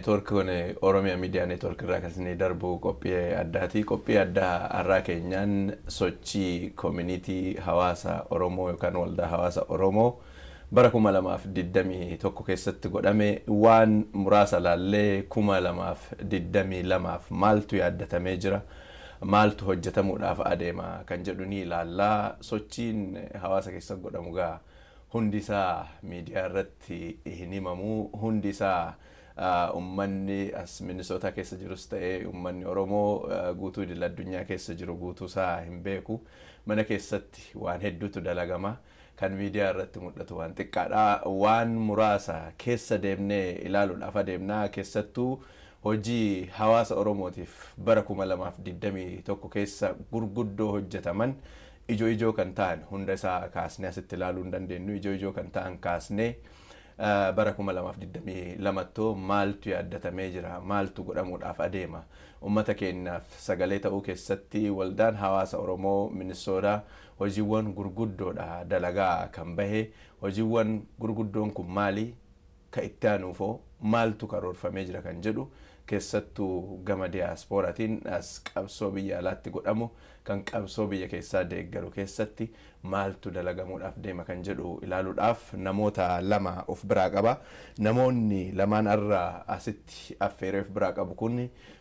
neetwork kun Oromiyaa miidiyaa neetwork irraa kasinee darbu qophii addaati. Qophii addaa har'aa keenyaan sochii koomunitii hawaasa Oromoo yookaan waldaa hawaasa Oromoo bara kuma lamaaf digdamii tokko keessatti godhame waan muraasa laallee kuma lamaaf digdamii lamaaf maaltu yaaddatamee jira. Maaltu hojjetamuudhaaf adeema kan jedhu ni ilaallaa sochiin hawaasa keessatti godhamu gaa hundisaa miidiyaa irratti hin himamu hundisaa. Ah, ummanni as minisoota keessa jirus ta'ee ummanni Oromoo ah, guutuu idil addunyaa keessa jiru guutuusaa hin beeku. Mana keessatti waan hedduutu dalagama. Kan miidiyaa irratti mul'atu waan xiqqaadha. Waan muraasa keessa deemnee ilaaluudhaaf adeemnaa keessattuu hojii hawaasa Oromootiif bara kuma lamaaf digdamii tokko keessa gurguddoo hojjetaman ijoo ijoo kan ta'an hunda isaa kaasnee asitti ilaaluu hin dandeenyu ijoo ijoo kan ta'an kaasnee. Eh, bara kuma lamaaf lamattoo maaltu yaaddatamee jira maaltu godhamuudhaf adeema ummata keenyaaf sagalee ta'uu keessatti waldaan hawaasa oromoo minisoodaa hojiiwwan gurguddoodha dalagaa kan bahe hojiiwwan gurguddoon kun maali ka itti aanuufoo maaltu karoorfamee jira kan jedhu keessattuu gama diyaasporaatiin as qabsoo biyya alaatti godhamu kan qabsoo biyya keessaa deeggaru keessatti maaltu dalagamuudhaaf deema kan jedhu ilaaluudhaaf namoota lama of biraa qaba. Namoonni lamaan irraa asitti affeeree uf biraa qabu kun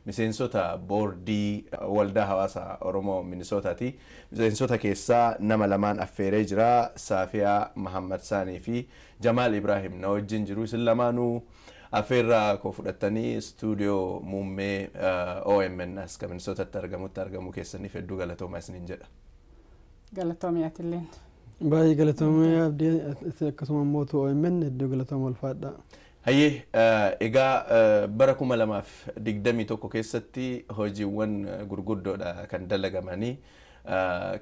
miseensota boordii waldaa hawaasa Oromoo Minisootaati. Miseensota keessaa nama lamaan affeeree jira Saafiyaa Mahammad Saanii fi Jamaal Ibrahim na wajjin jiru isin lamaanuu afeerraa koo fudhattanii istuudiyoo muummee OMN as qabinsootatti argamutti argamu keessaniif hedduu galatoomaa isiniin jedha. Galatoomi Baay'ee akkasuma immoo OMN hedduu galatooma ulfaadha. Hayyee egaa bara kuma lamaaf digdamii tokko keessatti hojiiwwan gurguddoodha kan dalagamanii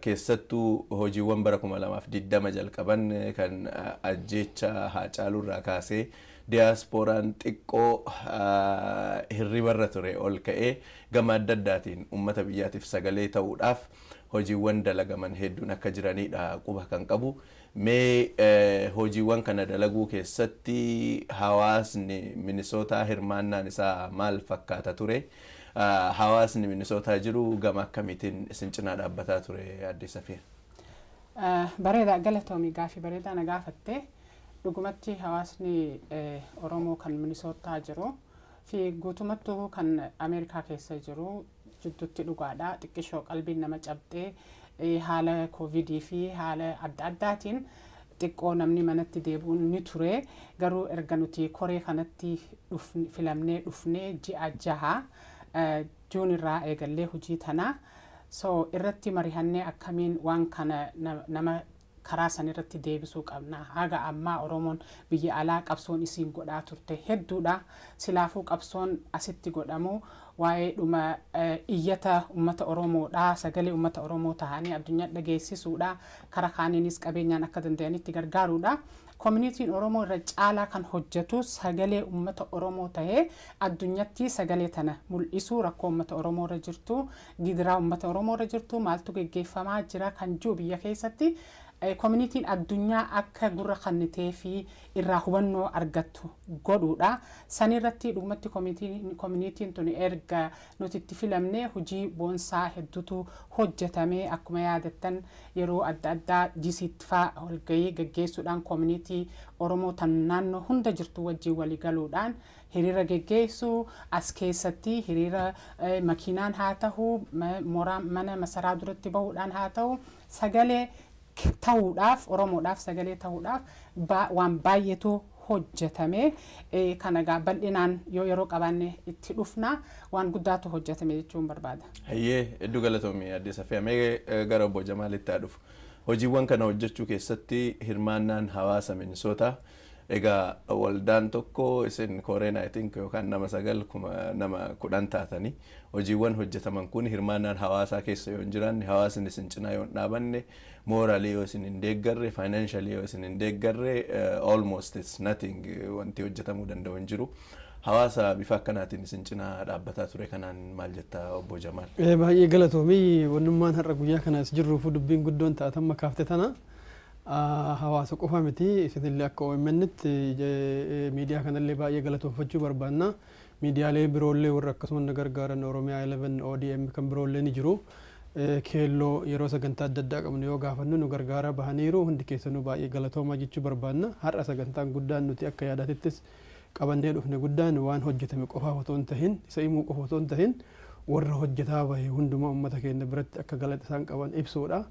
keessattu hojiiwwan bara kuma lamaaf digdama jalqaban kan ajjeecha haacaaluu irraa kaasee diyaasporaan xiqqoo hirribarra ture ol ka'ee gama adda addaatiin uummata biyyaatiif sagalee ta'uudhaaf hojiiwwan dalagaman hedduun akka jiranidha quba kan qabu. Mee hojiiwwan kana dalaguu keessatti hawaasni minisootaa hirmaannaan isaa maal fakkaata ture? Hawaasni minisootaa jiru gama akkamiitiin isin cinaa dhaabbataa ture addee Bareedaa galatoomii gaafii bareedaa na gaafattee. dhugumatti hawaasni oromoo kan minisootaa jiru fi guutumattuu kan ameerikaa keessa jiru jidduutti dhugaadha xiqqishoo qalbiin nama cabxee haala koovidii fi haala adda addaatiin xiqqoo namni manatti deebi'uun ni ture garuu erga nuti koree kanatti filamnee dhufnee ji'a jaha juun irraa eegallee hojii tanaa so irratti marihannee akkamiin waan kana nama karaa san irratti deebisuu qabna haga ammaa oromoon biyya alaa qabsoon isiin godhaa turte hedduudha silaafuu qabsoon asitti godhamu waa'ee dhuma e, iyyata ummata oromoodha sagalee ummata oromoo tahanii addunyaa dhageessisuudha karaa kaaniinis qabeenyaan akka danda'anitti gargaaruudha. koominitiin Oromoo irra caalaa kan hojjetu sagalee uummata Oromoo ta'ee addunyatti sagalee tana mul'isuu rakkoo uummata Oromoo irra jirtu gidiraa uummata Oromoo irra jirtu maaltu gaggeeffamaa jira kan jiru biyya keessatti koominitiin addunyaa akka gurra kannitee fi irraa hubannoo argattu godhuudha sanirratti dhugumatti koominitiin tun erga nuti itti filamne hojii boonsaa hedduutu hojjetame akkuma yaadattan yeroo adda addaa jisiitti faa walgayii gaggeessuudhaan koominitii oromoo tan naannoo hunda jirtu wajjin walii galuudhaan hiriira geggeessuu as keessatti hiriira makiinaan haa ta'u mana masaraa duratti bahuudhaan haa ta'u sagalee ta'uudhaaf oromoodhaaf sagalee ta'uudhaaf waan baay'eetu hojjetame e, kana bal'inaan yoo yeroo qabaanne itti dhufna waan guddaatu hojjetame jechuun barbaada. Hayyee hedduu galatoomii addee Safiyyamee e, gara obbo Jamaalitti dhufu. Hojiiwwan kana hojjechuu keessatti hirmaannaan hawaasa Minisootaa. Egaa waldaan tokko isin koreen ayitiin yookaan nama sagal nama kudhan taatanii hojiiwwan hojjetaman kun hirmaannaan hawaasaa keessa yoo hin jiraanne hawaasni isin cinaa yoo hin dhaabanne mooraalii yoo isin hin deeggarre faayinaanshalii yoo isin hin deeggarre eh, almost it's nothing eh, wanti hojjetamuu danda'u hin jiru. Hawaasa bifa akkanaatiin isin cinaa dhaabbataa ture kanaan maal jetta obbo Jamaal? Eh, baay'ee galatoomii wannummaan har'a guyyaa kanas jirruuf dubbiin guddoon taatan makaafte tana. hawaasa qofa miti isinillee akka OMNtti miidiyaa kanallee baay'ee galatoonfachuu barbaanna. Miidiyaalee biroollee warra akkasuma na gargaaran Oromiyaa 11 ODM kan biroollee ni jiru. Keelloo yeroo sagantaa adda addaa qabnu yoo gaafannu nu gargaara bahaniiru hundi keessa nu baay'ee galatoomaa jechuu barbaanna. Har'a sagantaan guddaan nuti akka yaadaatittis qabannee dhufne guddaan waan hojjetame qofaa otoo hin tahin isa himuu qofa otoo hin tahin warra hojjetaa bahe hundumaa uummata keenya biratti akka galata isaan qaban ibsuudha.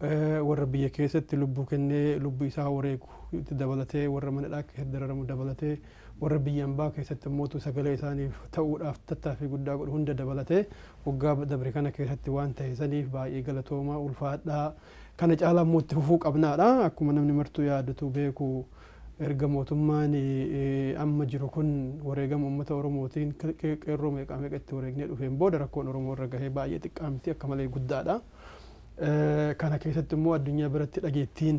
warra biyya keessatti lubbuu kennee lubbuu isaa wareegu itti dabalatee warra mana dhaa keessatti dararamu dabalatee warra biyyaan baa keessatti immoo sagalee isaaniif ta'uudhaaf tattaaffii guddaa godhu hunda dabalatee waggaa dabre kana keessatti waan ta'e saniif baay'ee galatoomaa ulfaadhaa kana caalaa immoo itti fufuu qabnaadha akkuma namni martuu yaadatu beeku erga mootummaan amma jiru kun wareegama uummata oromootiin qeerroo meeqaa meeqatti wareegnee dhufeen booda rakkoon oromoo irra gahee baay'ee xiqqaamti akka malee guddaadha. kana keessatti immoo addunyaa biratti dhageettiin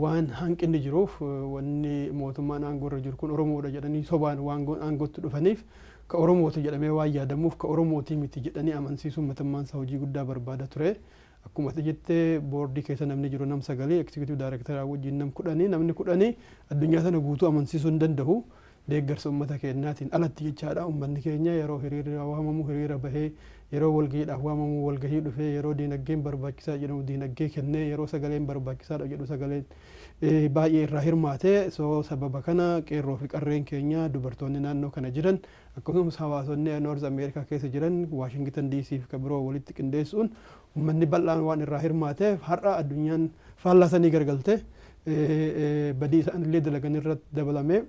waan hanqinni jiruuf wanni mootummaan aangoo irra jiru kun Oromoodha jedhanii sobaan waan aangootti dhufaniif ka Oromooti jedhamee waan yaadamuuf ka Oromootii miti jedhanii amansiisuun isaa hojii guddaa barbaada ture. Akkuma jette boordii keessa namni jiru nam sagalee ekzekutiiv daareektaraa wajjin nam kudhanii namni kudhanii addunyaa sana guutuu amansiisuu hin danda'u deeggarsa uummata keenyaatiin alatti jechaadha uummanni keenya yeroo hiriira waamamu hiriira bahee yeroo walgahiidhaaf waamamu walgahii dhufe yeroo diinaggeen barbaachisaa jedhamu diinaggee kennee yeroo sagaleen barbaachisaadha jedhu sagaleen baay'ee irraa hirmaate soo sababa kana qeerroo fi qarreen keenya dubartoonni naannoo kana jiran akkasumas hawaasonni noors ameerikaa keessa jiran waashingitan diisii fi kan biroo walitti qindeessuun ummanni bal'aan waan irraa hirmaateef har'a addunyaan faallaasanii gargalte badiisaan illee dalagan irratti dabalamee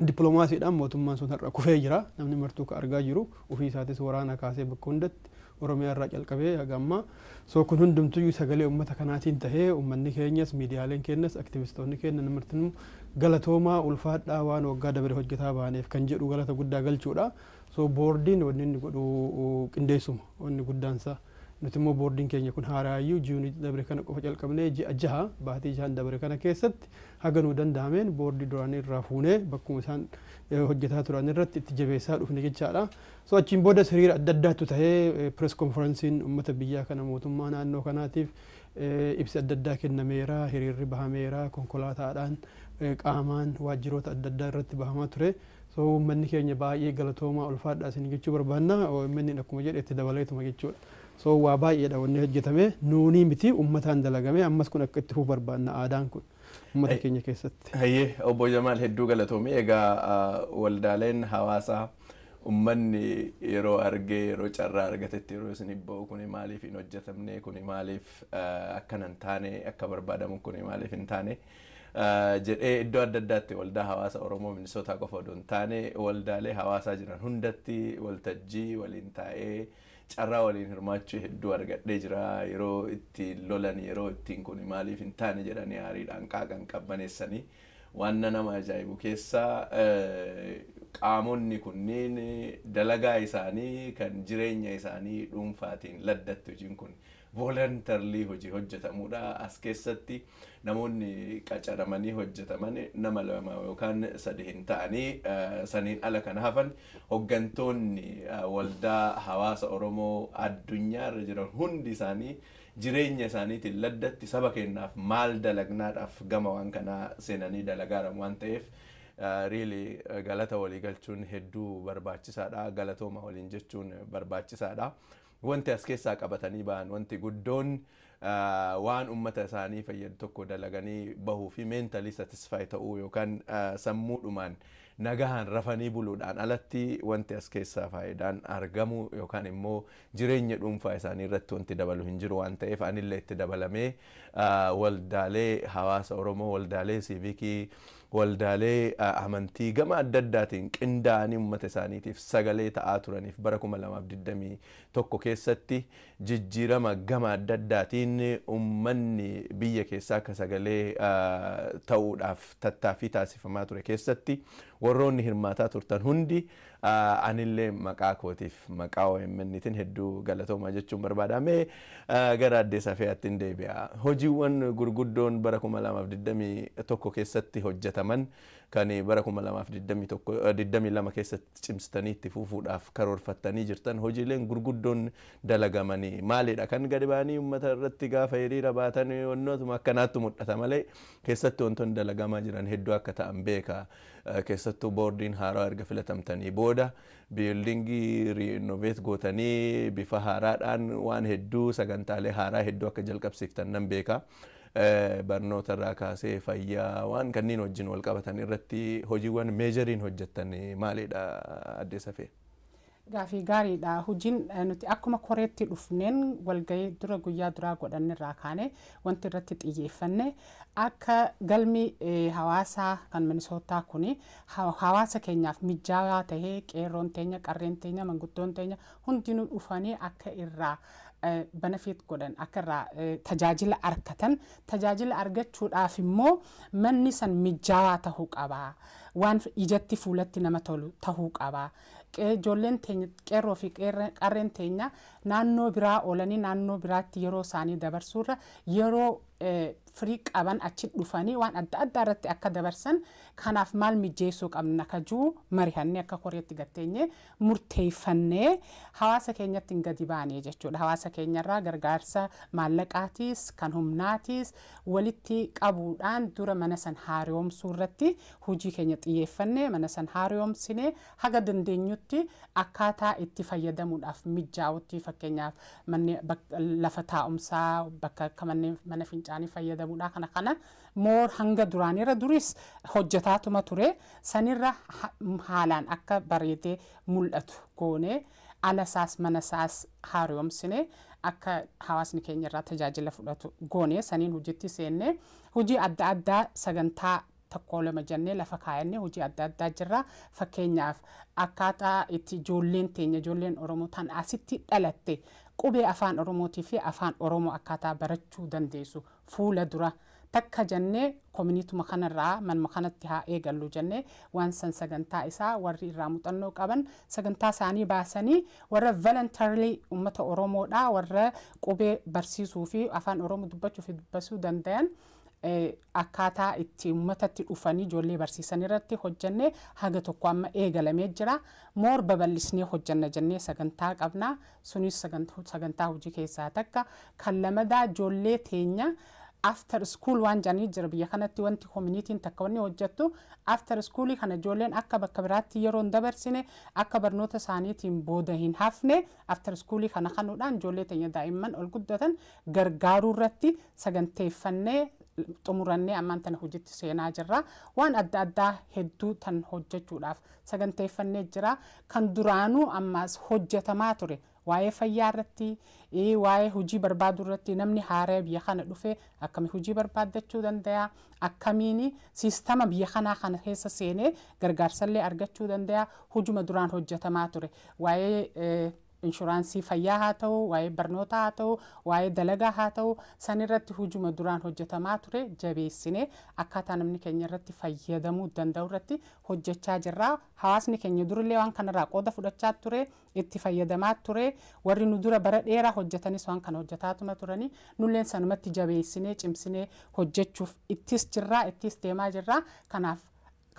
diplomaasiidhaan mootummaan sun har'a kufee jira. Namni martuu ka argaa jiru ofii isaatis waraana kaasee bakka hundatti Oromiyaa irraa calqabee haga ammaa. So kun hundumtuyyuu sagalee ummata kanaatiin tahee ummanni keenyas miidiyaaleen keenyas aktivistoonni keenya galatoomaa ulfaadhaa waan waggaa dabare hojjetaa baaneef kan jedhu galata guddaa galchuudha. So boordiin wanni inni godhu qindeessuma wanni guddaansaa. nuti immoo boordiin keenya kun haaraayyuu jiyuun dabre kana qofa calqabnee ji'a jaha baatii jahan dabre kana keessatti haga nuu danda'ameen boordii duraanii irraa fuunee bakkuma isaan hojjetaa turan irratti itti jabeessaa dhufne jechaadha. So achiin booda siriira adda addaattu ta'ee pirees konferensiin uummata biyyaa kana mootummaa naannoo kanaatiif ibsi adda addaa kennameera hiriirri bahameera konkolaataadhaan qaamaan waajjiroota adda addaa irratti bahamaa ture. so uummanni keenya baay'ee galatoomaa ulfaadhaa isin jechuu barbaannaa uummanni akkuma jedhe itti dabaleetuma jechuudha. so waa wanni hojjetame nuni miti ummataan dalagame ammas kun akka itti fuu barbaanna aadaan kun ummata keenya keessatti. Hayyee obbo Jamaal hedduu galatoome egaa waldaaleen hawaasaa ummanni yeroo argee yeroo carraa argatetti yeroo isin ba'u kuni maaliif hin hojjetamne kuni maaliif taane akka barbaadamu kuni maaliif hin taane. jedhee iddoo adda addaatti waldaa hawaasa oromoo minisootaa qofa hin taane waldaalee hawaasaa jiran hundatti waltajjii waliin taa'ee carraa waliin hirmaachuu hedduu argadhee jira yeroo ittiin lolan yeroo ittiin kun maaliif hin taane jedhanii aariidhaan qaaqan qabbaneessanii waanna nama eh, ajaa'ibu keessaa qaamonni kunniin dalagaa isaanii kan jireenya isaanii dhuunfaatiin laddatti hojiin kun. voolantariilii hojii hojjetamudha. As keessatti namoonni qacaramanii hojjetaman nama lama yookaan sadi hin ta'anii eh, saniin ala kana hafan hoggantoonni eh, waldaa hawaasa Oromoo addunyaarra jiran hundi isaanii jireenya isaaniitiin laddatti saba kennaaf maal dalagnaadhaaf gama waan kanaa seenanii dalagaaran waan ta'eef. Eh, riili galata walii galchuun hedduu barbaachisaadha galatooma waliin jechuun barbaachisaadha. wanti as keessaa qabatanii ba'an wanti guddoon waan uummata isaanii fayyadu tokko dalaganii bahuu fi meentalii satisfaayi yookaan sammuudhumaan nagahan rafanii buluudhaan alatti wanti as keessaa faayidaan argamu yookaan immoo jireenya dhuunfaa isaanii irratti wanti dabalu hin jiru waan ta'eef anillee itti dabalamee waldaalee hawaasa Oromoo waldaalee siivikii. waldaalee amantii gama adda addaatiin qindaa'anii uummata isaaniitiif sagalee ta'aa turaniif bara 2021 keessatti jijjiirama gama adda addaatiin uummanni biyya keessaa akka sagalee ta'uudhaaf tattaaffii taasifamaa ture keessatti warroonni hirmaataa turtan hundi anillee maqaa kootiif maqaa OMN'tiin hedduu galatoomaa jechuun barbaadame gara addeesaa fe'attiin deebi'a. Hojiiwwan gurguddoon bara tokko keessatti hojjetaman kan bara 2022 eh, keessatti cimsitanii itti fuufuudhaaf karoorfattanii jirtan hojiileen gurguddoon dalagamanii maalidha kan gadi ba'anii uummata irratti gaafa hiriira baatan wannootuma akkanaatti mul'ata malee keessatti wantoonni dalagamaa jiran hedduu akka ta'an beeka eh, keessattuu boordiin haaraa erga filatamtanii booda biildingii riinoveet gootanii bifa haaraadhaan waan hedduu sagantaalee haaraa hedduu akka jalqabsiiftan nan beeka. Eh, barnoota irraa kaasee fayyaa waan kanneen wajjin wal qabatan irratti hojiiwwan meejariin hojjettan maalidha addee safee? Gaafii gaariidha. Hojiin eh, nuti akkuma koreetti dhufneen walgahii dura guyyaa duraa godhannirraa kaane wanti irratti xiyyeeffanne akka galmi eh, hawaasaa kan minisootaa kun hawaasa keenyaaf mijaawaa tahee qeerroon teenya qarreen teenya manguddoon teenya hundinuu dhufanii akka irraa benefit godhan akkarraa tajaajila arkatan tajaajila argachuudhaaf immoo manni san mijaawaa tahuu qabaa waan ijatti fuulatti nama tolu tahuu qabaa. Ijoolleen teenya qeerroo fi qarreen teenya naannoo biraa oolanii naannoo biraatti yeroo isaanii dabarsuurra yeroo firii qaban achi dhufanii waan adda addaa irratti akka dabarsan kanaaf maal mijeessuu qabna kajuu marihannee akka koreetti gatteenye murteeffannee hawaasa keenyatti hin gadi baanee jechuudha hawaasa keenyarraa gargaarsa maallaqaatiis kan humnaatiis walitti qabuudhaan dura mana san haariyoomsuu irratti hojii keenya xiyyeeffannee mana san haariyoomsine haga dandeenyutti akkaataa itti fayyadamuudhaaf mijaa'utti fakkeenyaaf lafa taa'umsaa bakka akka manneen mana fincaanii. isaanii fayyadamuudha kana kana moo hanga duraanirra duris hojjetaatuma ture sanirra haalaan akka bareedee mul'atu goonee ala isaas mana isaas haaromsine akka hawaasni keenya irraa tajaajila fudhatu goonee saniin hojiitti seenne hojii adda addaa sagantaa tokko lama jennee lafa kaayannee hojii adda addaa jirra. Fakkeenyaaf akkaataa itti ijoolleen teenya ijoolleen Oromoo tan asitti dhalatte qubee afaan Oromootii fi afaan Oromoo akkaataa barachuu dandeessu fuula dura takka jennee koominiituma kanarraa manuma kanatti haa eegallu jennee waan san sagantaa isaa warri irraa muuxannoo qaban sagantaa isaanii baasanii warra voluntarily uummata oromoodhaa warra qubee barsiisuu fi afaan oromoo dubbachuu fi dubbasuu danda'an. akkaataa itti uummatatti dhufanii ijoollee barsiisan irratti hojjannee haga tokko amma eegalamee jira moor babal'isnee hojjanna jennee sagantaa qabnaa sunis sagantaa hojii keessaa takka kan lamadaa ijoollee teenya. after school waan jedhanii jira biyya kanatti wanti koominitiin takka wanni hojjettu after schoolii kana ijoolleen akka bakka biraatti yeroo dabarsine akka barnoota isaaniitiin booda hin hafne after schoolii kana kanuudhaan ijoollee teenya daa'imman ol guddatan gargaaruu irratti saganteeffannee xumurannee ammaan tana hojiitti seenaa jirra waan adda addaa hedduu tan hojjechuudhaaf saganteeffannee jiraa kan duraanuu ammaas hojjetamaa ture. waa'ee fayyaa irratti waa'ee hojii barbaaduu irratti namni haaree biyya kana dhufe akkamii hojii barbaaddachuu danda'a akkamiin siistama biyya kanaa kana keessa seenee gargaarsallee argachuu danda'a hojuma duraan hojjetamaa ture waa'ee inshuraansii fayyaa haa ta'u waa'ee barnoota haa ta'u waa'ee dalagaa haa ta'u san hujuma duraan hojjetamaa ture jabeessinee akkaataa namni keenya irratti fayyadamuu danda'u irratti hojjechaa jirraa hawaasni keenya durillee waan kanarraa qooda fudhachaa ture itti fayyadamaa ture warri nu dura bara dheeraa hojjetanis waan kana hojjetaatuma turanii nulleen sanumatti jabeessinee cimsinee hojjechuuf ittis jirraa ittis deemaa jirraa kanaaf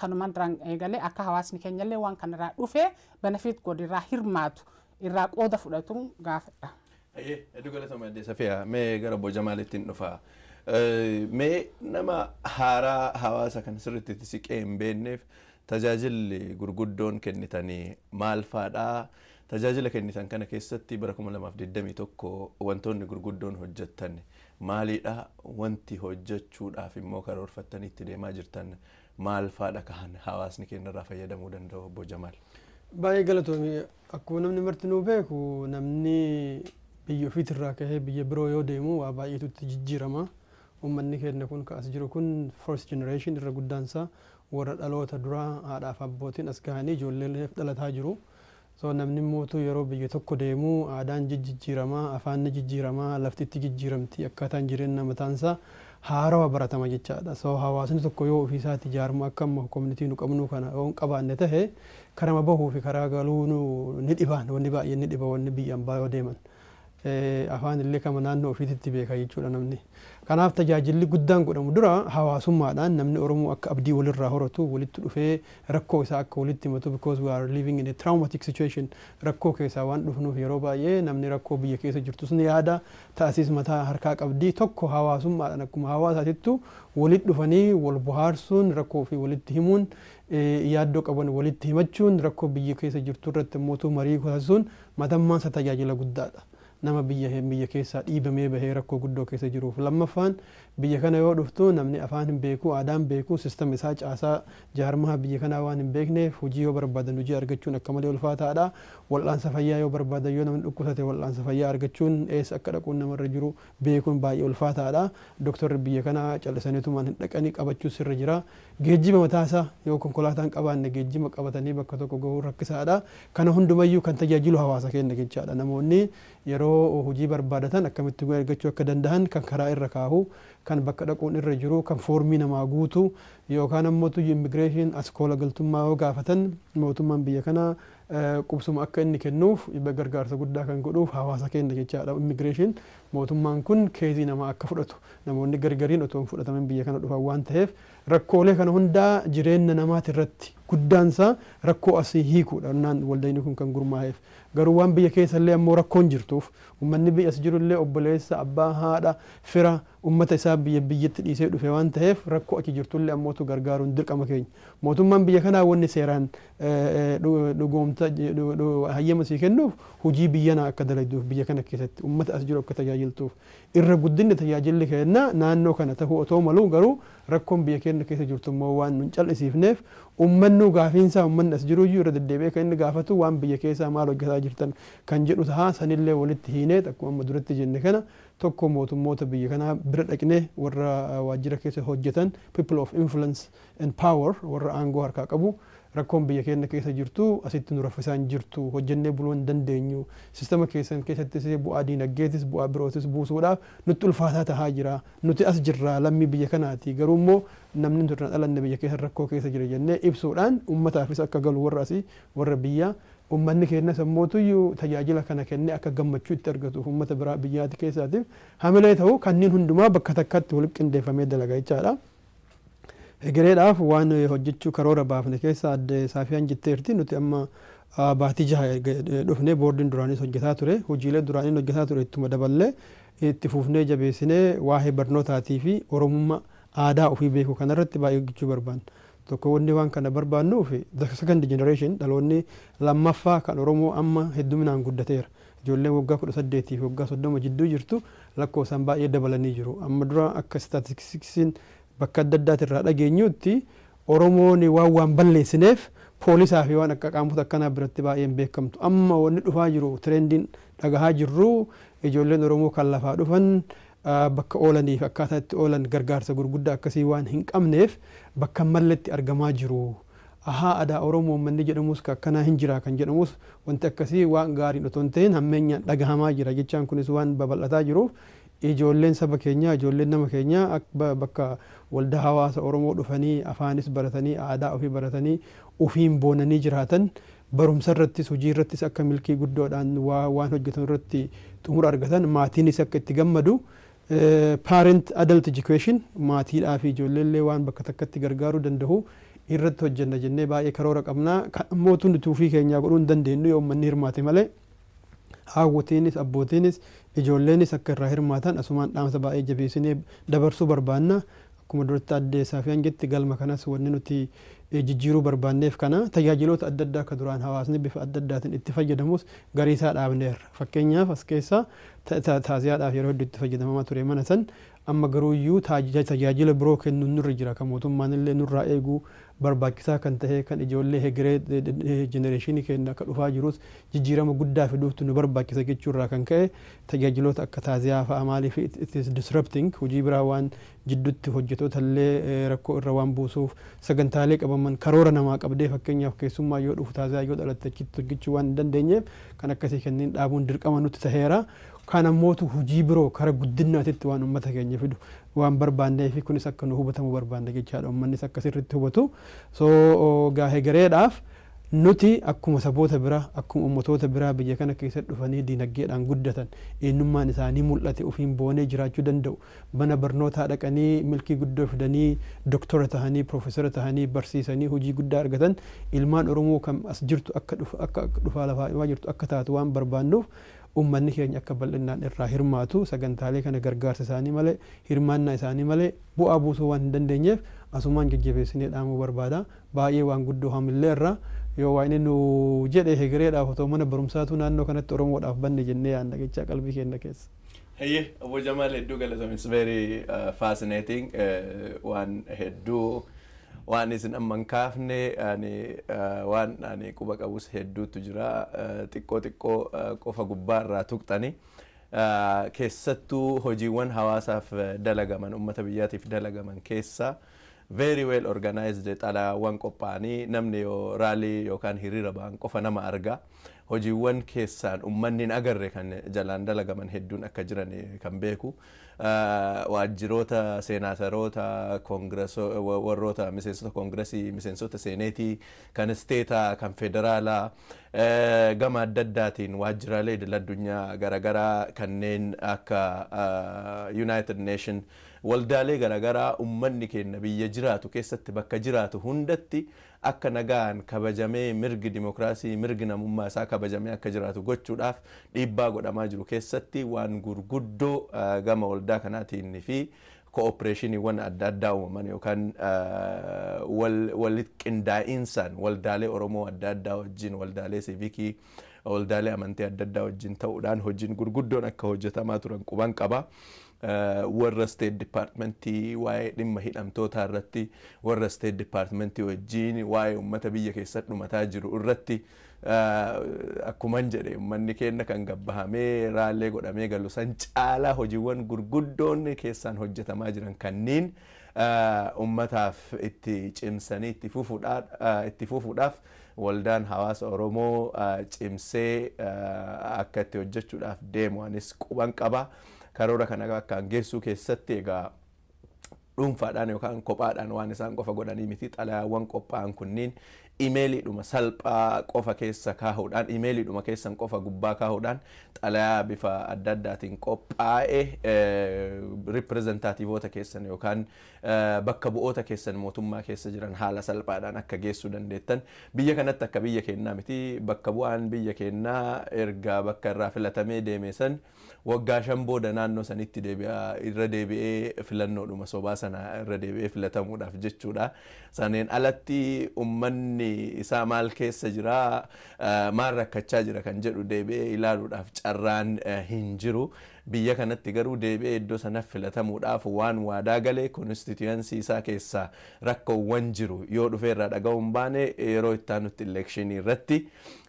kanumaan duraan eegalee akka hawaasni keenya illee waan kanarraa dhufee benefiit godhirraa hirmaatu. irraa qooda fudhatu gaafadha. Hedduu galatama addee Safiyaa mee gara boca maaliitti dhufaa? Mee nama haaraa hawaasa kan sirritti siqee hin tajaajilli gurguddoon kennitanii maal faadhaa? Tajaajila kennitan kana keessatti bara 2021 wantoonni gurguddoon hojjettan maalidha? Wanti hojjechuudhaaf immoo karoorfattanii itti deemaa jirtan maal faadha kan hawaasni keenyarraa fayyadamuu danda'u obbo Jamaal? baay'ee galatoomi. Akkuma namni marti nuu beeku namni biyya ofiitirraa ka'ee biyya biroo yoo deemu waa baay'eetutti jijjiirama. Uummanni keenya kun ka'as jiru kun first generation irra guddaansa warra dhaloota duraa haadhaaf abbootiin as gahanii ijoolleeleef dhalataa jiru. So namni mootu yeroo biyya tokko deemu aadaan jijjiiramaa, afaanni jijjiiramaa, laftitti jijjiiramti akkaataan jireenya mataansa haarawa baratama jechaadha. So hawaasni tokko yoo ofiisaatti jaarma akka amma koomunitii nu qabnu kana yoo qabaanne tahe karama bahuu fi karaa galuu ni dhibaan wanni baay'een ni dhiba wanni biyyaan baay'oo deeman afaan illee kama naannoo ofiititti beeka jechuudha namni. kanaaf tajaajilli guddaan godhamu dura hawaasummaadhaan namni oromoo akka abdii walirraa horatu walitti dhufee rakkoo isaa akka walitti himatu bikkoos we are in a traumatic situation rakkoo keessaa waan dhufnuuf yeroo baay'ee namni rakkoo biyya keessa jirtus ni yaada taasis mataa harkaa qabdii tokko hawaasummaadhaan akkuma hawaasaatittu walitti dhufanii wal bohaarsuun rakkoo fi walitti himuun yaaddoo qaban walitti himachuun rakkoo biyya keessa jirtu irratti mootuu marii kutaasuun matammaansa tajaajila guddaadha. nama biyya biyya keessaa dhiibamee bahee rakkoo guddoo keessa jiruuf lammaffaan biyya kana yoo dhuftu namni afaan hin beeku aadaan beeku sistem isaa caasaa jaarmaha biyya kanaa waan hin beekneef hojii yoo barbaadan hojii argachuun akka malee ulfaataadha wal'aansa fayyaa yoo barbaadan yoo namni dhukkusate wal'aansa fayyaa argachuun ees akka dhaquun namarra jiru beekuun baay'ee ulfaataadha doktorri biyya kanaa callisaniitu maan hin dhaqanii qabachuu sirra jira geejjiba mataasaa yoo konkolaataan qabaanne geejjiba qabatanii bakka tokko gahuun rakkisaadha kana hundumayyuu kan tajaajilu hawaasa kenna jechaadha namoonni yeroo hojii barbaadatan akkamitti argachuu akka danda'an kan karaa irra kaahu kan bakka dhaquun irra jiru kan foormii namaa guutu yookaan ammoo immigireeshin askoola galtummaa yoo gaafatan mootummaan biyya kanaa qubsuma akka inni kennuuf gargaarsa guddaa kan godhuuf hawaasa keenya jechaadha immigireeshin mootummaan kun keezii namaa akka fudhatu namoonni gargariin otoo hin fudhataman biyya kana dhufan waan ta'eef rakkoolee kana hundaa jireenya namaati irratti guddaansaa rakkoo asii hiikuudha naan waldayni kun kan gurmaa'eef garuu waan biyya keessallee ammoo rakkoon jirtuuf ummanni biyya as illee obboleessa abbaa haadha fira ummata isaa biyya biyyatti dhiisee dhufe waan ta'eef rakkoo achi jirtullee ammootu gargaaruun dirqama keenya mootummaan biyya kanaa wanni seeraan dhugoomta hayyama sii kennuuf hojii biyyana akka dalagduuf biyya kana keessatti ummata as jiru akka tajaajiltuuf irra guddinni tajaajilli kenna naannoo kana ta'uu otoo maluu garuu rakkoon biyya keenya keessa jirtu immoo waan nun cal'isiifneef ummannuu gaafiinsaa ummanni as jiru irra deddeebi'ee kan inni gaafatu waan biyya keessaa maal hojjetaa jirtan kan jedhu tahaa sanillee walitti hiinee akkuma duratti jenne kana tokko mootummoota biyya kanaa bira dhaqnee warra waajjira keessa hojjetan people of influence and power warra aangoo harkaa qabu rakkoon biyya keenya keessa jirtu asitti nu raffisaan jirtu hojjennee buluu hin dandeenyu sistema keessan keessattis bu'aa diinagdeetis bu'aa birootis buusuudhaaf nutti ulfaataa tahaa jira nuti as jirra lammii biyya kanaati garuu immoo namni turna dhalanne biyya keessa rakkoo keessa jira jennee ibsuudhaan ummataafis akka galu warra asii warra biyyaa. ummanni keenya iyyuu tajaajila kana kenne akka gammachuu itti argatu uummata biraa biyyaati keessaatiif hamilee ta'u kanneen hundumaa bakka takkatti wal qindeeffamee dalagaa jechaadha. Egereedhaaf waan hojjechuu karoora baafne keessa adde saafiyaan jetteerti nuti amma baatii jaha dhufnee boordiin duraanis hojjetaa ture hojiilee duraaniin hojjetaa ture ittuma daballee itti fuufnee jabeessinee waa'ee barnootaatii fi oromummaa aadaa ofii beeku kanarratti baay'ee hojjechuu barbaanna. tokko wanni waan kana barbaannuuf the second generation dhaloonni lammaffaa kan oromoo amma hedduminaan guddateera ijoolleen waggaa kudha saddeetiif waggaa soddoma jidduu jirtu lakkoosaan baay'ee dabalanii jiru amma dura akka staatistiksiin bakka adda addaati irraa dhageenyutti oromoon waan waan balleessineef poolisaa fi waan akka qaamota akkanaa biratti baay'een beekamtu amma wanni dhufaa jiru tireendiin dhagahaa jirru ijoolleen oromoo kan lafaa dhufan bakka oolaniif akkaataa itti oolan gargaarsa gurguddaa akkasii waan hin qabneef bakka malletti argamaa jiru. Ahaa adaa Oromoo manni jedhamus akkanaa hin jira kan jedhamus wanti akkasii waan gaariin otoo hin ta'in hammeenyaan dhagahamaa jira jechaan kunis waan babal'ataa jiruuf ijoolleen saba keenyaa ijoolleen nama keenyaa bakka waldaa hawaasa Oromoo dhufanii afaanis baratanii aadaa ofii baratanii ofiin boonanii jiraatan barumsa irrattis hojii irrattis akka milkii guddoodhaan waan hojjetan irratti xumura argatan maatiinis akka itti gammadu. ፓረንት አደልት ኤጁኬሽን ማቲዳ ፊ ጆልሌ ዋን በከ ገርጋሩ ደንደሁ ኢረት ሆጀነ ጀኔ ባኤ ከሮረ ቀምና ሞቱን ቱፊ ከኛ ጎዱ እንደንዴኑ የውመኒ ህርማቴ መለ አወቴንስ አቦቴንስ ኤጆሌንስ አከራ ህርማታን አሱማን ዳምሰ ባኤ ጀቤሲኔ ደበርሱ በርባና ኩመዶርታ አዴ ሳፊያን ጌት ገልመ ከነስ jijjiiruu barbaadneef kana tajaajiloota adda addaa akka duraan hawaasni bifa adda addaatiin itti fayyadamus gariisaa dhaabneerra fakkeenyaaf as keessa taasiyaadhaaf yeroo hedduu itti fayyadamamaa ture mana san amma garuu iyyuu tajaajila biroo kennu nurra jira kan mootummaan illee nurraa eegu barbaachisaa kan ta'e kan ijoollee hegeree jenereeshinii kenna akka dhufaa jirus jijjiirama guddaa fiduutu nu barbaachisa jechuurraa kan ka'e tajaajiloota akka taaziyaa fa'a maaliif itis disrupting hojii biraa waan jiddutti hojjetoota illee rakkoo irra waan buusuuf sagantaalee qabaman karoora namaa qabdee fakkeenyaaf keessummaa yoo dhufu taaziyaa yoo dhalatte achitti hojjechuu waan hin dandeenyeef kan akkasii kanneen dhaabuun dirqama nutti taheera. Kaan ammoo hojii biroo karaa guddinaatitti waan uummata keenya fidu waan barbaannee kunis akka nu hubatamu barbaanne jechaadha. Uummannis sirritti hubatu. Soo gaahee gareedhaaf nuti akkuma saboota biraa akkuma uummatoota biraa biyya kana keessatti dhufanii dinagdeedhaan guddatan eenyummaan isaanii mul'ate ofiin boonee jiraachuu danda'u. Mana barnootaa dhaqanii milkii guddaa fidanii doktora tahanii piroofeesara tahanii barsiisanii hojii guddaa argatan ilmaan Oromoo kan as jirtu akka dhufaa lafaa jirtu akka taatu waan barbaannuuf. ummanni keenya akka bal'innaan irraa hirmaatu sagantaalee kana gargaarsa isaanii malee hirmaannaa isaanii malee bu'aa buusuu waan hin dandeenyeef asumaan jajjabeessinee dhaamuu barbaada baay'ee waan guddoo hamillee irraa yoo waa inni nu jedhe hegireedhaaf otoo mana barumsaatu naannoo kanatti oromoodhaaf banne jennee yaa jechaa qalbii kenna keessa. Ayyee obbo Jamaal hedduu galatamis very fascinating waan hedduu. waan isin amma hin kaafne eh, waan ani quba qabus hedduutu jira eh, xiqqoo xiqqoo eh, qofa gubbaa irraa tuqxanii keessattuu hojiiwwan hawaasaaf dalagaman uummata biyyaatiif dalagaman keessa very well organized xalaawwan qophaa'anii namni yoo raalii yookaan hiriira ba'an qofa nama argaa. hojiiwwan keessaan uummanni agarre kan jalaan dalagaman hedduun akka jiran eh, kan beeku waajjiroota seenaasaroota eh, warroota miseensota koongirasii miseensota seeneetii kan isteetaa kan federaalaa eh, gama adda addaatiin waajjiraalee idil-addunyaa garaagaraa kanneen akka United Nation waldaalee garagaraa uummanni keenya biyya jiraatu keessatti bakka jiraatu hundatti akka nagaan kabajamee mirgi dimokiraasii mirgi namummaa isaa kabajamee akka jiraatu gochuudhaaf dhiibbaa godhamaa jiru keessatti waan gurguddoo gama waldaa kanaatiin fi kooperaashiniiwwan adda addaa uumaman yookaan qindaa'insaan waldaalee Oromoo adda addaa wajjin waldaalee siivikii waldaalee amantii adda addaa wajjin ta'uudhaan hojiin gurguddoon akka hojjetamaa turan quban qaba. warra steet dipaartmentii waa'ee dhimma hidhamtootaa irratti warra steet dipaartmentii wajjin waa'ee uummata biyya keessatti dhumataa jiru irratti akkuman jedhe ummanni keenya kan gabbahamee raallee godhamee galu san caalaa hojiiwwan gurguddoon keessaan hojjetamaa jiran kanneen uummataaf itti cimsanii itti fufuudhaaf waldaan hawaasa Oromoo cimsee akka itti hojjechuudhaaf deemu anis quban qaba. karoora kana akkaan geessuu keessatti egaa dhuunfaadhaan yookaan kophaadhaan waan isaan qofa godhanii miti xalayaawwan qophaa'an kunniin imeeliidhuma salphaa qofa keessa kaahuudhaan imeeliidhuma keessan qofa gubbaa kaahuudhaan xalayaa bifa adda addaatiin qophaa'e ripireezentaatiivoota eh, keessan yookaan eh, bakka bu'oota keessan mootummaa keessa jiran haala salphaadhaan akka geessuu dandeettan biyya kanatti akka biyya kennaa miti bakka bu'aan biyya kennaa ergaa bakka irraa filatamee deeme san. waggaa shan booda naannoo sanitti irra deebi'ee filannoodhuma sobaa sana irra deebi'ee filatamuudhaaf jechuudha. Saneen alatti ummanni isaa maal keessa jira maal rakkachaa jira kan jedhu deebi'ee ilaaluudhaaf carraan hin jiru. Biyya kanatti garuu deebi'ee iddoo sanaaf filatamuudhaaf waan waadaa galee konistitiyensii isaa keessa rakkoowwan jiru yoo dhufeerraa dhaga'uun baane yeroo itti aanutti elekshinii irratti.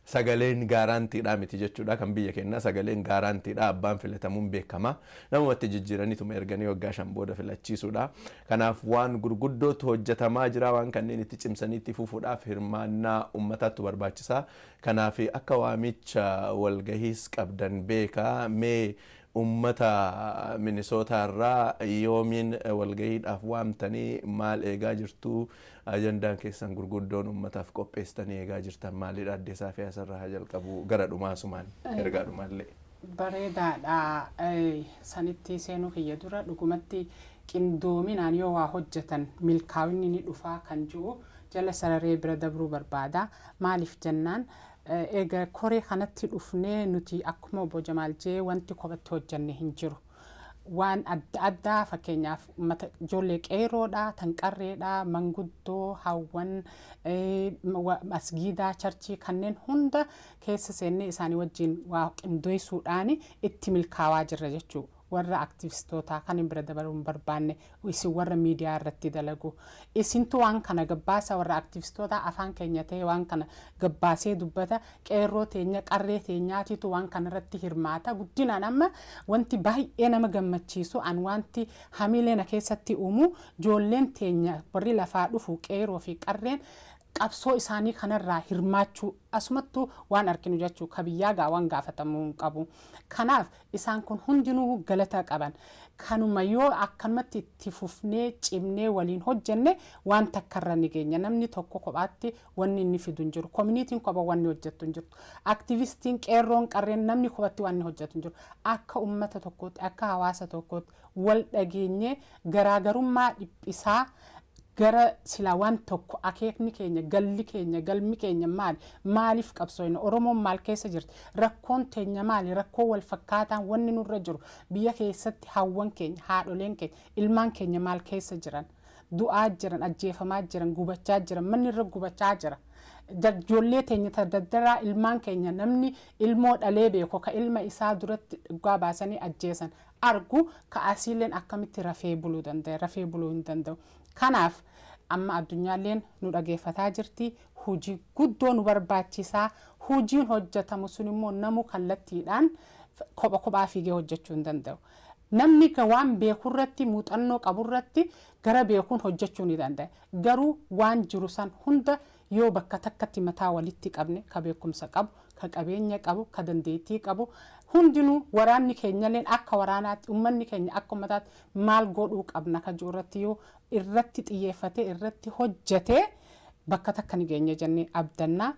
sagaleen gaaraantiidhaa miti jechuudha kan biyya kennaa sagaleen gaaraantiidhaa abbaan filatamuun beekama namumatti jijjiiraniituma erganii waggaa shan booda filachiisuudha kanaaf waan gurguddootu hojjetamaa jira waan kanneen itti cimsanii itti fufuudhaaf hirmaannaa ummataatu barbaachisaa kanaaf akka waamicha walgahiis qabdan beekaa mee Uummata minisootaarraa yoomiin eh, walgahiidhaaf waamtanii maal eegaa jirtu ajandaan keessan gurguddoon ummataaf qopheestanii eegaa jirtan maalidha adde isaa asirraa haa jalqabu gara dhumaasumaan eh, ergaa dhumaallee. Bareedaadha. Eh, sanitti seenuu kiyya dura dhugumatti qindoominaan yoo waa hojjetan milkaa'inni ni dhufaa kan jiru jala sararee bira dabruu barbaada. Maaliif jennaan egaa koree kanatti dhufnee nuti akkuma obbo Jamaal jee wanti kophaatti hojjenne hin jiru. Waan adda addaa fakkeenyaaf mata ijoollee qeeroodhaa, tanqarreedhaa, manguddoo, hawwan, masgiidaa, charchii kanneen hunda keessa seennee isaanii wajjin waa qindeessuudhaan itti milkaawaa jirra jechuudha. warra aktiivistootaa kan hin bira dabaluu hin barbaanne isin warra miidiyaa irratti dalagu isintu waan kana gabbaasa warra aktiivistootaa afaan keenya ta'e waan kana gabbaasee dubbata qeerroo teenya qarree teenyaatiitu waan kana irratti hirmaata guddinaan amma wanti baay'ee nama gammachiisu an wanti hamilee keessatti uumu ijoolleen teenya warri lafaa dhufu qeeroo fi qarreen qabsoo isaanii kanarraa hirmaachuu asumattuu waan arginu jechuu kabiyyaa gaa waan gaafatamuu qabu kanaaf isaan kun hundinuu galata qaban kanuma yoo akkanumatti itti fufnee cimnee waliin hojjenne waan takkarra ni geenya namni tokko kophaatti wanni inni fidu hin jiru koominiitiin kopha wanni hojjettu hin jirtu aktivistiin qeerroon qarreen namni kophaatti wanni hojjettu hin jiru akka ummata tokkootti akka hawaasa tokkootti wal dhageenye garaagarummaa dhiphisaa. gara silaa waan tokko akeekni keenya galli keenya galmi keenya maali maaliif qabsoon oromoon maal keessa jirti rakkoon teenya maali rakkoo wal fakkaataan wanni nurra jiru biyya keessatti hawwan keenya haadholeen keenya ilmaan keenya maal keessa jiran du'aa jiran ajjeefamaa jiran gubachaa jiran manni irra gubachaa jira. ijoollee teenya tardaddaraa ilmaan keenya namni ilmoo dhalee beeku ka ilma isaa duratti dhugaa baasanii ajjeesan argu ka asiileen akkamitti rafee buluu rafee buluu hin danda'u kanaaf amma addunyaalleen nu dhageeffataa jirti hujii guddoo nu barbaachisaa hujiin hojjetamu sun immoo namu kallattiidhaan kopha kophaa fiigee hojjechuu hin danda'u. Namni waan beekurratti muuxannoo qaburratti gara beekuun hojjechuu ni danda'a. Garuu waan jiru san hunda yoo bakka takkatti mataa walitti qabne ka beekumsa qabu ka qabeenya qabu ka dandeettii qabu hundinuu waraanni keenyalleen akka waraanaatti uummanni keenya akka uummataatti maal godhuu qabna kan irratti yoo irratti hojjate bakka takka ni geenya jennee abdannaa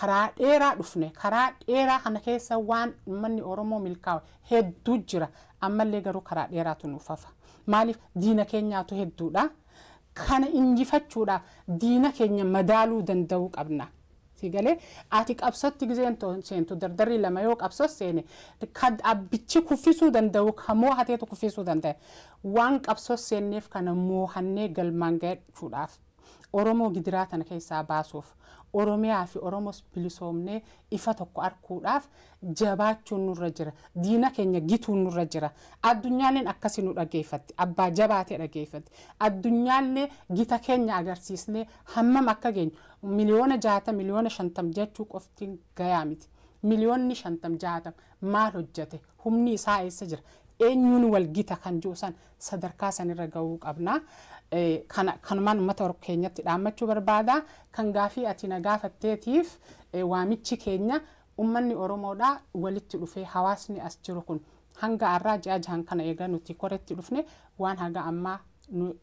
karaa dheeraa dhufne karaa dheeraa kana keessa waan uummanni oromoo milkaa'u hedduu jira ammallee garuu karaa dheeraatu nuuf hafa maaliif diina keenyaatu hedduudha kana injifachuudhaaf diina keenya madaaluu danda'uu qabna. si galee ati qabsotti gizeen seentu dardarri lama yoo qabsas seene kan abbichi kuffisuu danda'u kamoo moohateetu kuffisuu danda'e waan qabsos seenneef kana moohannee galmaan Oromoo gidiraa tana keessaa baasuuf oromiyaa fi oromoos bilisoomnee ifa tokko arkuudhaaf jabaachuun nurra jira diina keenya gituun nurra jira addunyaalleen akkasii nu dhageeffatti abbaa jabaate dhageeffatti addunyaallee gita keenya agarsiisnee hammam akka geenyu miliyoona jaata miliyoona shantam jechuu qoftiin gayaa miti miliyoonni shantam jaatam maal hojjate humni isaa eessa jira eenyuun wal gita kan jiru san sadarkaa sanirra ga'uu qabna. Eh, kanumaan uummata oromoo keenyatti dhaammachuu barbaada kan gaafii ati na eh, waamichi keenya uummanni oromoodhaa walitti dhufee hawaasni as jiru kun hanga har'aa ji'a jahan kana eegaa nuti koretti dhufne waan haga ammaa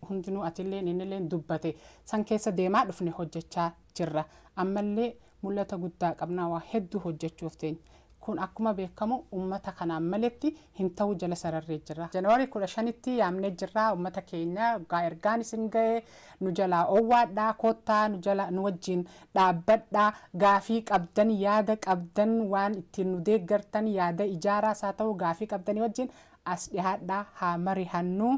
hundinuu atilleen innilleen dubbate san keessa deemaa dhufne hojjechaa jirra ammallee mul'ata guddaa qabnaa hedduu hojjechuuf teenya. kun akkuma beekamu uummata kanaan maleetti hin ta'u jala sararree jira. Janaarii kudha shanitti yaamnee jirra uummata keenya ergaan isin ga'e nu jala oowwaadhaa koottaa nu jala nu wajjin dhaabbadhaa gaafii qabdan yaada qabdan waan ittiin nu deeggartan yaada ijaaraas haa ta'u gaafii qabdanii wajjin as dhihaadha haa mari hannuu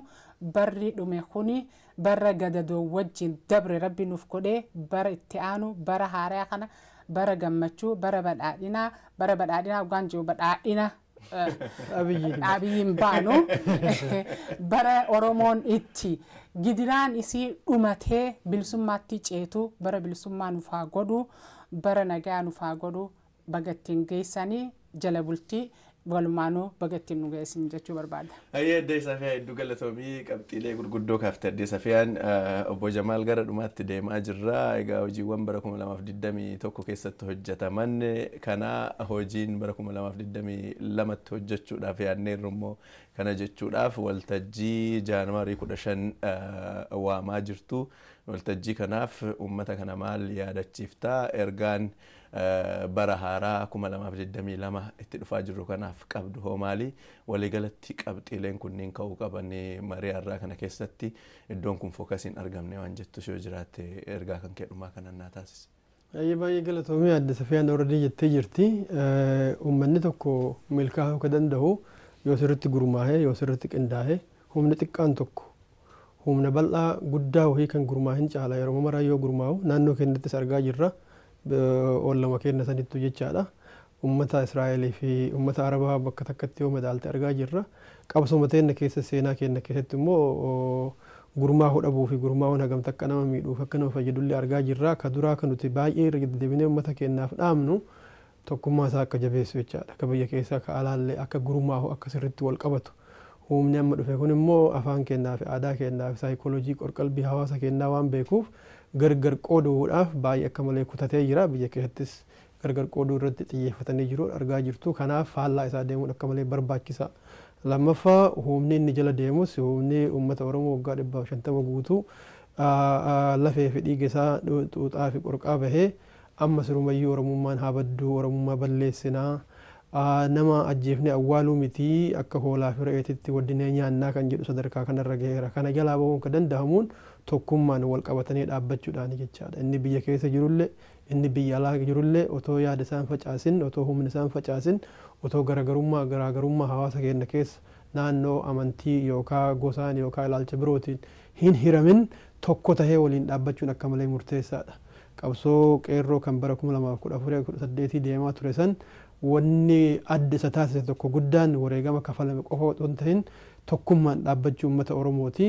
barri dhume kuni barra gadadoo wajjin dabre rabbi nuuf godhee bara itti aanu bara haaraa kana. bara gammachuu bara badhaadhinaa bara badhaadhinaa waan badhaadhinaa badhaadhina. baanu bara oromoon itti gidiraan isii dhumatee bilisummaatti ceetu bara bilisummaa nufaa godhu bara nagaa nufaa godhu bagattiin geessanii jala bultii. walumaanuu bagatti nu geessin jechuu barbaada. Hayyee Ayyee Safiyaa hedduu galatoomii qabxiilee gurguddoo kaafte addee Safiyaan obbo Jamaal gara dhumaatti deemaa jirra. Egaa hojiiwwan bara kuma lamaaf tokko keessatti hojjetaman kana hojiin bara 2022 hojjechuudhaaf yaadneerru immoo kana jechuudhaaf waltajjii jaanwaarii 15 waamaa jirtu. Waltajjii kanaaf uummata kana maal yaadachiiftaa ergaan. bara haaraa kuma lamaaf digdamii lama itti dhufaa jirru kanaaf qabdu hoo hoomaalii waliigalatti qabxiileen kunniin ka'uu qaban mari'aarraa kana keessatti iddoon kun fookasiin argamne waan jettu yoo jiraatte ergaa kan keedhumaa kanan naa taasise. Baay'ee baay'ee galatoomii adda Safiyaan Awradii jettee jirti. Uummanni tokko milkaa'uu akka danda'u yoo sirriitti gurmaa'ee yoo sirriitti qindaa'ee humna xiqqaan tokko humna bal'aa guddaa wayii kan gurmaa hin caala yeroo maraa yoo gurmaa'u naannoo keenyattis argaa jirra. ol lama kennatanittu jechaadha. Uummata Israa'elii fi uummata Arabaa bakka takkatti yoo madaalte argaa jirra. Qabsoma mateenna keessa seenaa kenna keessatti immoo gurmaa hodhabuu fi gurmaa waan hagam takka nama miidhuuf akka nama fayyadullee argaa jirra. Ka duraa kan nuti baay'ee deddeebinee uummata kennaaf dhaabnu tokkummaa isaa akka jabeessu jechaadha. Akka biyya keessaa akka alaallee akka gurmaa akka sirriitti wal qabatu. Humni amma dhufe kun immoo afaan kennaa aadaa kennaa fi qorqalbii hawaasa kennaa waan beekuuf gargar qooduudhaaf baay'ee akka malee kutatee jira biyya keessattis gargar qooduu irratti xiyyeeffatanii jiru argaa jirtu kanaaf faallaa isaa deemuun akka malee barbaachisa lammaffaa humni inni jala deemus humni uummata oromoo waggaa dhibbaaf shantama guutuu lafee fi dhiiga isaa fi qorqaa bahee amma sirumayyuu oromummaan haa badduu oromummaa balleessinaa nama ajjeefne awwaaluu mitii akka hoolaa fi re'eetitti waddinee nyaannaa kan jedhu sadarkaa kanarra ga'eera kana jalaa bahuun ka danda'amuun tokkummaan wal qabatanii dhaabbachuudhaan jechaadha inni biyya keessa jirullee inni biyya alaa jirullee otoo yaada isaan facaasin otoo humni isaan facaasin otoo garagarummaa garaagarummaa hawaasa keenya keessa naannoo amantii yookaa gosaan yookaa ilaalcha birootiin hin hiramin tokko tahee waliin dhaabbachuun akka malee murteessaadha qabsoo qeerroo kan bara kuma kudha kudha saddeetii deemaa ture san wanni adda isa taasise tokko guddaan wareegama kafalame qofa otoo ta'in tokkummaan dhaabbachuu uummata Oromooti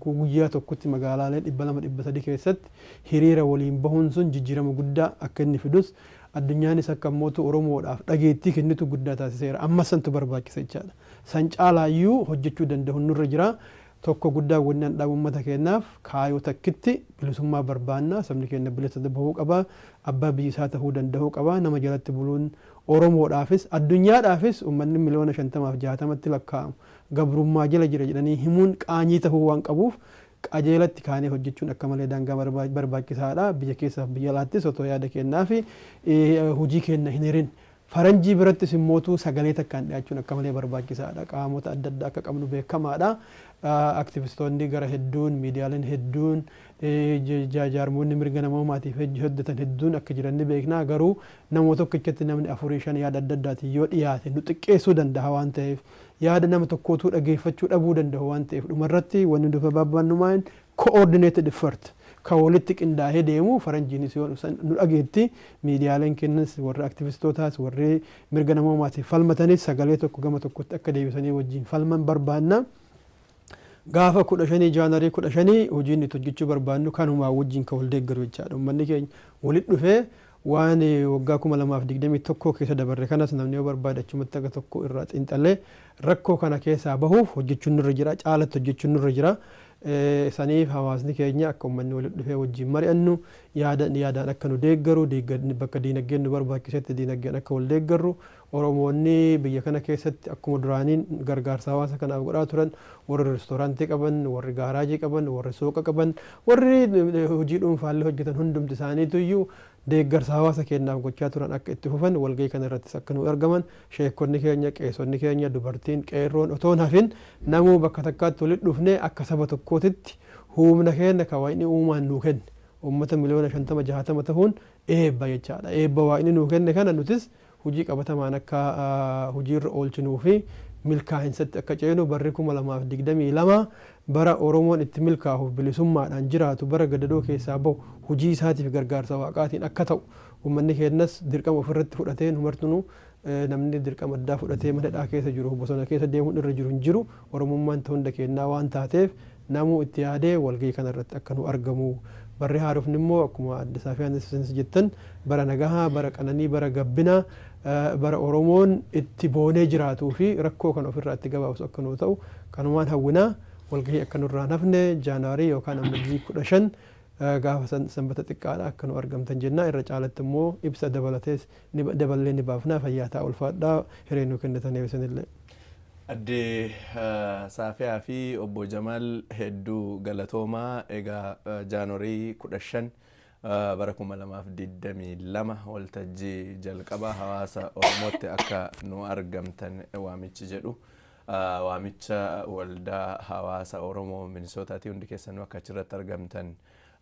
guyyaa tokkotti magaalaalee dhibba lama dhibba sadii keessatti hiriira waliin bahuun sun jijjiirama guddaa akka inni fidus addunyaanis akka mootu Oromoodhaaf dhageettii kennitu guddaa taasiseera ammas santu barbaachisa jechaadha san caalaayyuu hojjechuu danda'u nurra jiraa. tokko guddaa wannaan dhaaba uummata keenyaaf kaayoo takkitti bilisummaa barbaanna sabni keenya bilisa bahuu qaba abbaa biyya isaa tahuu danda'uu qaba nama jalatti buluun oromoodhaafis addunyaadhaafis uummanni miliyoona shantamaaf jaatamatti lakkaa'amu gabrummaa jala jira jedhanii himuun qaanyii tahuu waan qabuuf qajeelatti kaanee hojjechuun akka malee daangaa barbaachisaadha biyya keessaaf biyya alaattis otoo yaada kennaa fi hojii keenya hin hirin. faranjii birattis immootu sagalee takkaan dhiyaachuun akka malee barbaachisaadha qaamota aktivistoonni gara hedduun miidiyaaleen hedduun jaarmoonni mirga namoomaatiif hojjetan hedduun akka jiran ni beeknaa garuu namoo tokkichatti namni afurii shan yaada adda addaatiin yoo dhiyaate nu xiqqeessuu danda'a waan ta'eef yaada nama tokkootuu dhageeffachuu dhabuu danda'u waan ta'eef dhumarratti wanni dufa baabbannumaan coordinated effort kan walitti qindaa'ee deemu faranjiinis yoo nu dhageetti miidiyaaleen kennas warri aktivistootaas warri mirga namoomaatiif falmatanis sagalee tokko gama tokkotti akka deebisanii wajjin falman barbaanna. gaafa kudha shanii jaanarii kudha shanii hojii inni hojjechuu barbaannu kanumaa wajjin kan wal deeggaru jechaadha uummanni keenya walitti dhufee waan waggaa kuma lamaaf digdamii tokko keessa dabarre kanas namni yoo barbaade achumatti akka tokko irraa xiinxalee rakkoo kana keessaa bahuuf hojjechuun nurra jira caalatti hojjechuun nurra jira. saniif hawaasni keenya akka uummanni walitti dhufee wajjin mari'annu yaadaan akka nu deeggaru bakka diinagdeen nu barbaachisetti diinagdeen akka wal deeggaru oromoonni biyya kana keessatti akkuma duraaniin gargaarsa hawaasa kanaaf godhaa turan warri reestooraantii qaban warri gaaraajii qaban warri suuqa qaban warri hojii dhuunfaallee hojjetan hundumti isaaniitu iyyuu deeggarsa hawaasa keennaaf gochaa turan akka itti fufan walgahii kana irrattis akka nu argaman sheekonni keenya qeessonni keenya dubartiin qeerroon otoo hafin namuu bakka takkaatti walitti dhufne akka saba tokkootitti humna keenya kan waa'inni uumaan nuu kenne uummata miliyoona shantama jahatama ta'uun eebba jechaadha eebba waa'inni nuu kenne kana nutis hujii qabatamaan akka hujiirra oolchinuu fi milkaa'insatti akka ceenu barri kuma lamaaf digdamii lama bara oromoon itti milkaa'uuf bilisummaadhaan jiraatu bara gadadoo keessaa bahu hojii isaatiif gargaarsa waaqaatiin akka ta'u uummanni keenyas dirqama ofirratti fudhateen humartinu namni dirqama addaa fudhatee madadhaa keessa jiru bosona keessa deemuun irra jiru hin jiru oromummaan ta'uu hunda kennaa waan taateef namu itti yaadee walgahii kanarratti akka nu argamu barri haarofni immoo akkuma addisaa fi anisinis jettan bara nagahaa bara qananii bara gabbinaa bara oromoon itti boonee jiraatuu fi rakkoo kan ofirraa itti gabaabsu akka nu ta'u kanumaan hawwinaa. walgahii akka nurraa nafne jaanaarii yookaan ammayyii kudha shan gaafa sanbata xiqqaadha akka nu argamtan jenna irra caalatti immoo ibsa dabalatees daballee ni baafnaa fayyaa ta'a ulfaadhaa hiree nu kennitaniif isinillee. Addee Saafiyaa fi obbo Jamaal hedduu galatoomaa egaa jaanuarii kudha shan bara kuma lamaaf digdamii lama waltajjii jalqabaa hawaasa Oromootti akka nu argamtan waamichi jedhu. Ah, waamicha waldaa hawaasa Oromoo Minisootaatii hundi keessanuu akka achirratti argamtan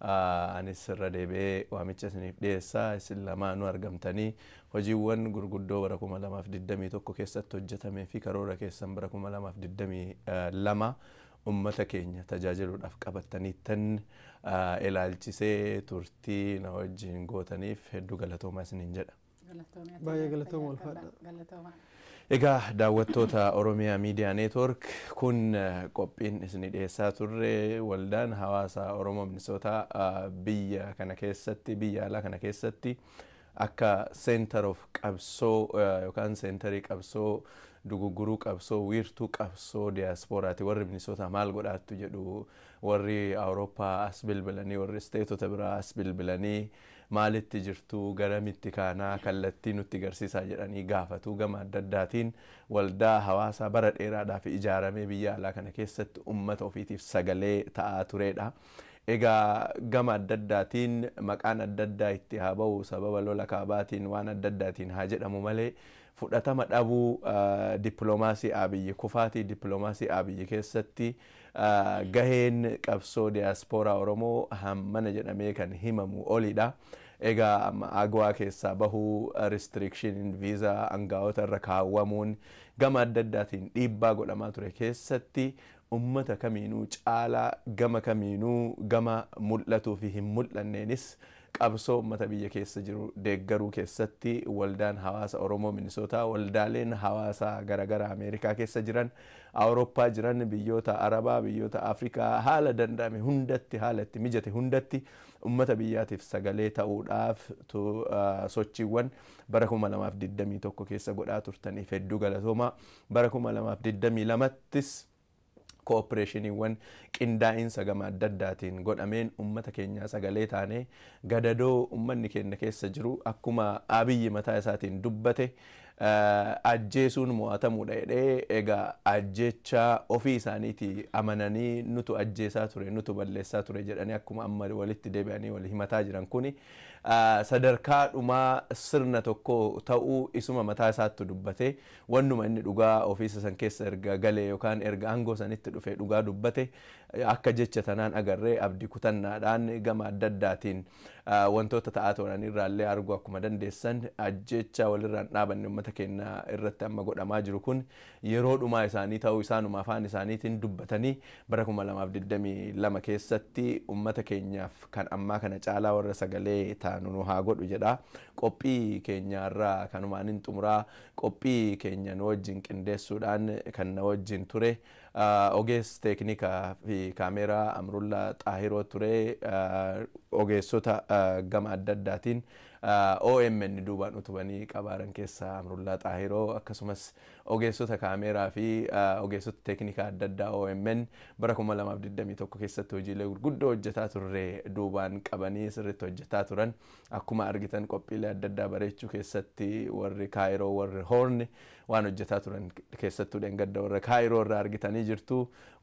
ah, anis irra deebi'ee waamicha isiniif dhiyeessaa isin lamaanuu argamtanii hojiiwwan gurguddoo bara 2021 keessatti hojjetamee fi karoora keessan bara 2022 ah, ummata keenya tajaajiluudhaaf qabattaniittan ilaalchisee turtii na wajjin gootaniif hedduu galatoomaa isiniin jedha. baay'ee galatoom walfaadha. Egaa daawwattoota Oromiyaa Miidiyaa Neetwoork kun qophiin isinii dhiyeessaa turre waldaan hawaasa Oromoo Minisootaa biyya kana keessatti biyya alaa kana keessatti akka center of qabsoo yookaan centerii qabsoo duguguruu qabsoo wiirtuu qabsoo diyaasporaati warri minisoota maal godhaattu jedhu warri awurooppaa as bilbilanii warri isteetota biraa as bilbilanii maalitti jirtuu garamitti kaanaa kallattii nutti garsiisaa jedhanii gaafatuu gama adda addaatiin waldaa hawaasaa bara dheeraadhaaf ijaaramee biyya alaa kana keessatti uummata ofiitiif sagalee ta'aa turedha. Egaa gama adda addaatiin maqaan adda addaa itti haa ba'u sababa lola kaabaatiin waan adda addaatiin haa jedhamu malee fudhatama dhabuu ah, dippiloomaasii abiyyi kufaatii dippiloomaasii abiyyi keessatti ah, gaheen qabsoo diyaaspooraa oromoo hammana jedhamee kan himamu olidha. Egaa ama agwaa keessaa bahuu ah, restrikshiniin viizaa hangaa'ota irra kaawwamuun gama adda addaatiin dhiibbaa godhamaa ture keessatti ummata kaminuu caalaa gama kamiinuu gama mul'atuu fi hin mul'anneenis. qabsoo uummata biyya keessa jiru deeggaruu keessatti waldaan hawaasa Oromoo Minisootaa waldaaleen hawaasaa garaa Ameerikaa keessa jiran Awurooppaa jiran biyyoota Arabaa biyyoota Afrikaa haala danda'ame hundatti haala itti mijate hundatti uummata biyyaatiif sagalee ta'uudhaaf sochiiwwan bara 2021 keessa godhaa turtaniif hedduu galatoomaa bara 2022 tti koopereeshiniiwwan qindaa'insa gama adda addaatiin godhameen uummata keenyaa sagalee taanee gadadoo uummanni keenya keessa jiru akkuma abiyyi mataa isaatiin dubbate ajjeesuun mo'atamudha jedhee egaa ajjechaa ofii isaaniiti amananii nutu ajjeesaa ture nutu balleessaa ture jedhanii akkuma amma walitti deebi'anii wal himataa jiran kuni Ah, sadarkaa dhumaa sirna tokko ta'uu isuma mataa isaatti dubbate wannuma inni dhugaa ofiisa san keessa erga galee yookaan erga aangoo sanitti dhufe dhugaa dubbate akka jecha tanaan agarree abdii kutannadhaan gama adda addaatiin wantoota ta'aa turan irraallee arguu akkuma dandeessan jecha walirraan dhaabanne uummata keenya irratti amma godhamaa jiru kun yeroo dhumaa isaanii ta'uu isaanuma afaan isaaniitiin dubbatanii bara 2022 keessatti uummata keenyaaf kan ammaa kana caalaa warra sagalee taanu nu haa godhu jedha qophii keenyaarraa kanumaan hin xumuraa qophii keenya nu wajjin qindeessuudhaan kan na wajjin ture. ogees teeknikaa fi kaameraa amrulla Xaahiroo ture. ogeessota gama adda addaatiin OMN duubaan utubanii qabaaran keessaa Amrullaa Xaahiroo akkasumas ogeessota kaameeraa fi ogeessota teeknikaa adda addaa OMN bara 2021 keessatti hojiilee gurguddoo hojjetaa turre duubaan qabanii sirriitti hojjetaa turan akkuma argitan qophiilee adda addaa bareechuu keessatti warri kaayiroo warri hoorni waan hojjetaa turan keessattuu dhangadda warra kaayiroo irraa argitanii jirtu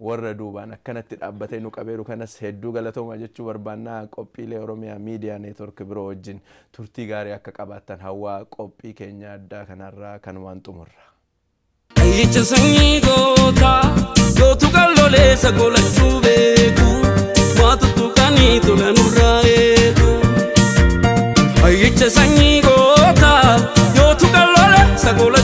warra duubaan akkanatti dhaabbatee nu qabeeru kanas hedduu galatooma jechuu barbaannaa qophii dhaabbilee oromiyaa miidiyaa neetwork biroo wajjin turtii gaarii akka qabaattan hawaa qophii keenya addaa kanarraa kan waan xumurra. Ayyicha sanyii gootaa gootu qalloleessa golachuu beeku waa tuttuqanii tola nurraa eegu. Ayyicha sanyii gootaa gootu qalloleessa golachuu beeku.